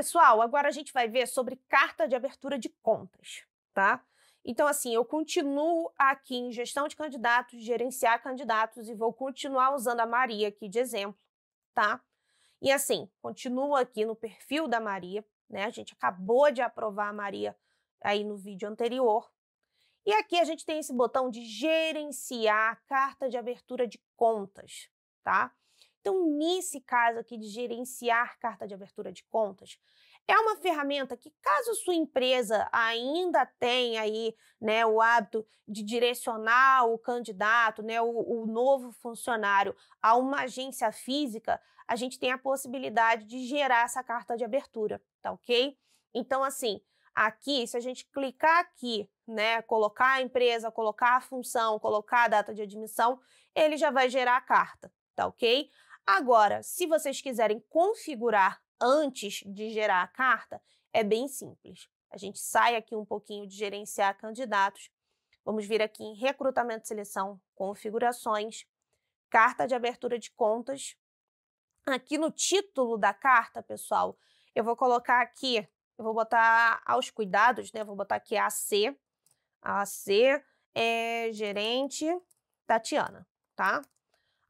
Pessoal, agora a gente vai ver sobre carta de abertura de contas, tá? Então, assim, eu continuo aqui em gestão de candidatos, gerenciar candidatos e vou continuar usando a Maria aqui de exemplo, tá? E assim, continuo aqui no perfil da Maria, né? A gente acabou de aprovar a Maria aí no vídeo anterior. E aqui a gente tem esse botão de gerenciar carta de abertura de contas, tá? Então, nesse caso aqui de gerenciar carta de abertura de contas, é uma ferramenta que, caso sua empresa ainda tenha aí né, o hábito de direcionar o candidato, né, o, o novo funcionário a uma agência física, a gente tem a possibilidade de gerar essa carta de abertura, tá ok? Então, assim, aqui, se a gente clicar aqui, né, colocar a empresa, colocar a função, colocar a data de admissão, ele já vai gerar a carta, tá ok? Agora, se vocês quiserem configurar antes de gerar a carta, é bem simples. A gente sai aqui um pouquinho de gerenciar candidatos, vamos vir aqui em recrutamento e seleção, configurações, carta de abertura de contas. Aqui no título da carta, pessoal, eu vou colocar aqui, eu vou botar aos cuidados, né? Vou botar aqui AC, AC é gerente Tatiana, tá?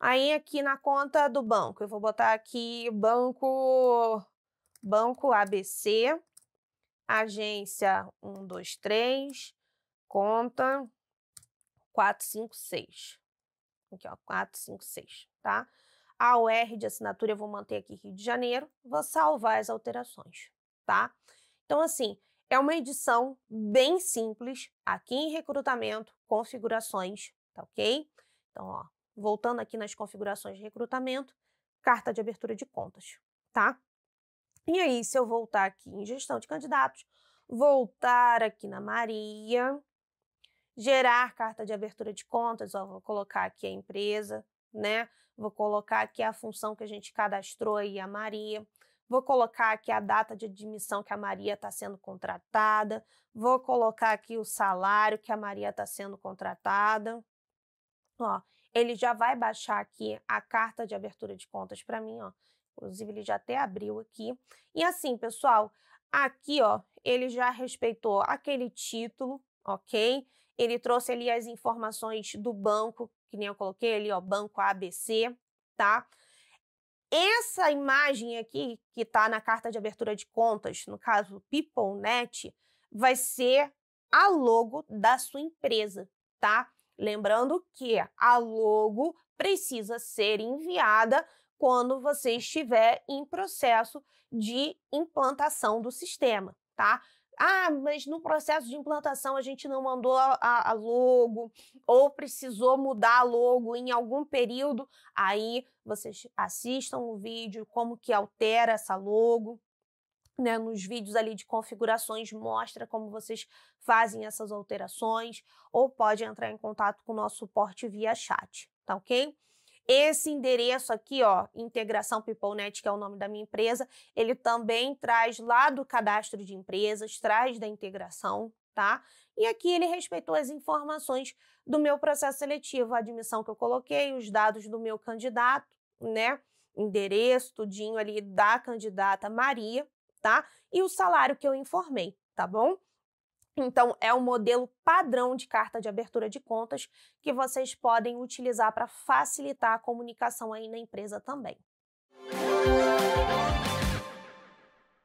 Aí aqui na conta do banco, eu vou botar aqui banco banco ABC, agência 123, conta 456. Aqui, ó, 456, tá? A UR de assinatura eu vou manter aqui Rio de Janeiro, vou salvar as alterações, tá? Então, assim, é uma edição bem simples aqui em recrutamento, configurações, tá ok? Então, ó, voltando aqui nas configurações de recrutamento, carta de abertura de contas, tá? E aí, se eu voltar aqui em gestão de candidatos, voltar aqui na Maria, gerar carta de abertura de contas, ó, vou colocar aqui a empresa, né? Vou colocar aqui a função que a gente cadastrou aí, a Maria. Vou colocar aqui a data de admissão que a Maria está sendo contratada. Vou colocar aqui o salário que a Maria está sendo contratada, ó, ele já vai baixar aqui a carta de abertura de contas para mim, ó. Inclusive, ele já até abriu aqui. E assim, pessoal, aqui, ó, ele já respeitou aquele título, ok? Ele trouxe ali as informações do banco, que nem eu coloquei ali, ó, banco ABC, tá? Essa imagem aqui, que tá na carta de abertura de contas, no caso, PeopleNet, vai ser a logo da sua empresa, tá? Lembrando que a logo precisa ser enviada quando você estiver em processo de implantação do sistema, tá? Ah, mas no processo de implantação a gente não mandou a, a logo ou precisou mudar a logo em algum período. Aí vocês assistam o vídeo como que altera essa logo, né, nos vídeos ali de configurações mostra como vocês fazem essas alterações ou pode entrar em contato com o nosso suporte via chat, tá ok? Esse endereço aqui, ó, Integração PeopleNet, que é o nome da minha empresa, ele também traz lá do cadastro de empresas, traz da integração, tá? E aqui ele respeitou as informações do meu processo seletivo, a admissão que eu coloquei, os dados do meu candidato, né? Endereço, tudinho ali da candidata Maria, tá? E o salário que eu informei, tá bom? Então, é um modelo padrão de carta de abertura de contas que vocês podem utilizar para facilitar a comunicação aí na empresa também.